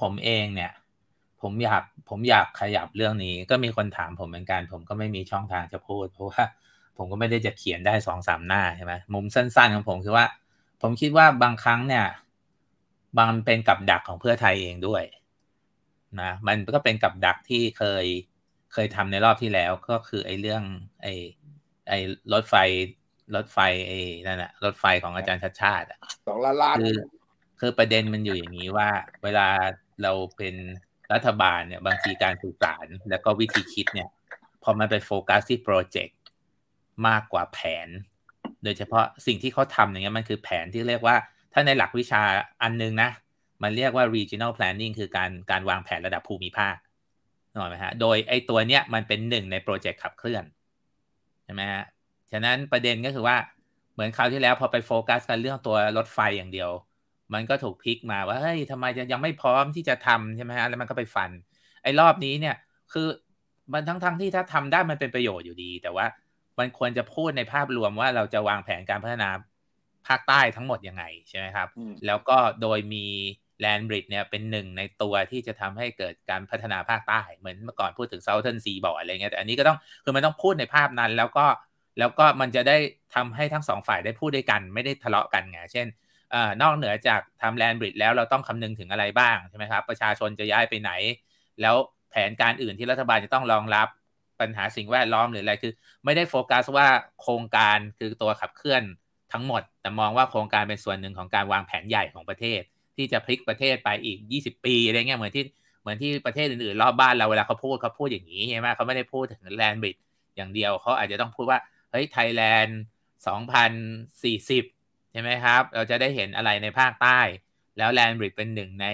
ผมเองเนี่ย ผมอยากผมอยากขยับเรื่องนี้ก็มีคนถามผมเหมือนกัน ผมก็ไม่มีช่องทางจะพูดเพราะว่าผมก็ไม่ได้จะเขียนได้สองสามหน้าใช่ไหมมุมสั้นๆของผมคือว่า ผมคิดว่าบางครั้งเนี่ยบางเป็นกับดักของเพื่อไทยเองด้วยนะมันก็เป็นกับดักที่เคยเคยทำในรอบที่แล้ว ก็คือไอ้เรื่อง ไอ้ไอ้รถไฟรถไฟไอ้นั่นแหะรถไฟของอาจารย์ชาติชาติสองล้านล้านคือคือประเด็นมันอยู่อย่างนี้ว่า เวลาเราเป็นรัฐบาลเนี่ยบางทีการสื่อสารแล้วก็วิธีคิดเนี่ยพอมันไปโฟกัสที่โปรเจกต์ มากกว่าแผน โดยเฉพาะสิ่งที่เขาทำอย่างเงี้ยมันคือแผนที่เรียกว่าถ้าในหลักวิชาอันนึงนะ มันเรียกว่า regional planning คือการการวางแผนระดับภูมิภาคหนอไหมฮะโดยไอตัวเนี้ยมันเป็นหนึ่งในโปรเจกต์ขับเคลื่อน ใช่ไหมฮะฉะนั้นประเด็นก็คือว่าเหมือนคราวที่แล้วพอไปโฟกัสกันเรื่องตัวรถไฟอย่างเดียวมันก็ถูกพลิกมาว่าเฮ้ยทำไมยังไม่พร้อมที่จะทำใช่ไหมฮะแล้วมันก็ไปฟันไอ้รอบนี้เนี่ยคือมันทั้งๆทที่ถ้าทำได้มันเป็นประโยชน์อยู่ดี แต่ว่ามันควรจะพูดในภาพรวมว่าเราจะวางแผนการพัฒนาภาคใต้ทั้งหมดยังไง ใช่ไหมครับ แล้วก็โดยมีแลนบริดเนี่ยเป็นหนึ่งในตัวที่จะทำให้เกิดการพัฒนาภาคใต้เหมือนเมื่อก่อนพูดถึงเซาเทิร์นซีบอร์ดอะไรเงี้ยแต่อันนี้ก็ต้องคือมันต้องพูดในภาพนั้น แล้วก็แล้วก็มันจะได้ทำให้ทั้งสองฝ่ายได้พูดด้วยกันไม่ได้ทะเลาะกันไงเช่นนอกเหนือจากทำแลนด์บริดแล้วเราต้องคำนึงถึงอะไรบ้างใช่ไหมครับประชาชนจะย้ายไปไหน แล้วแผนการอื่นที่รัฐบาลจะต้องรองรับปัญหาสิ่งแวดล้อมหรืออะไรคือ ไม่ได้โฟกัสว่าโครงการคือตัวขับเคลื่อนทั้งหมด แต่มองว่าโครงการเป็นส่วนหนึ่งของการวางแผนใหญ่ของประเทศ ที่จะพลิกประเทศไปอีก 20 ปีอะไรเงี้ยเหมือนที่เหมือนที่ประเทศอื่นๆรอบบ้านเราเวลาเขาพูดเขาพูดอย่างนี้ใช่ไหมเขาไม่ได้พูดถึงแลนด์บริดอย่างเดียวเขาอาจจะต้องพูดว่าเฮ้ยไทยแลนด์2040ใช่ไหมครับ เราจะได้เห็นอะไรในภาคใต้ แล้วแลนบริดจ์เป็นหนึ่งใน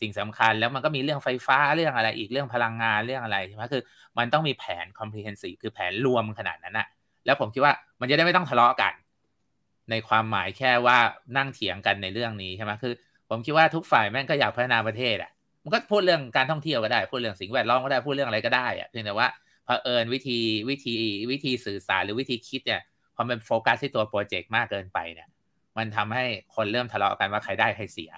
สิ่งสำคัญ แล้วมันก็มีเรื่องไฟฟ้า เรื่องอะไรอีก เรื่องพลังงาน เรื่องอะไรใช่ไหมคือมันต้องมีแผน comprehensive คือแผนรวมขนาดนั้นอะแล้วผมคิดว่ามันจะได้ไม่ต้องทะเลาะกัน ในความหมายแค่ว่านั่งเถียงกันในเรื่องนี้ใช่ไหมคือ ผมคิดว่าทุกฝ่ายแม่งก็อยากพัฒนาประเทศอะ มันก็พูดเรื่องการท่องเที่ยวก็ได้ พูดเรื่องสิ่งแวดล้อมก็ได้ พูดเรื่องอะไรก็ได้อะเพียงแต่ว่าเผอิญวิธีวิธี วิธีสื่อสารหรือวิธีคิดเนี่ยพอมันโฟกัสที่ตัวโปรเจกต์มากเกินไปเนี่ย มันทำให้คนเริ่มทะเลาะกันว่าใครได้ใครเสีย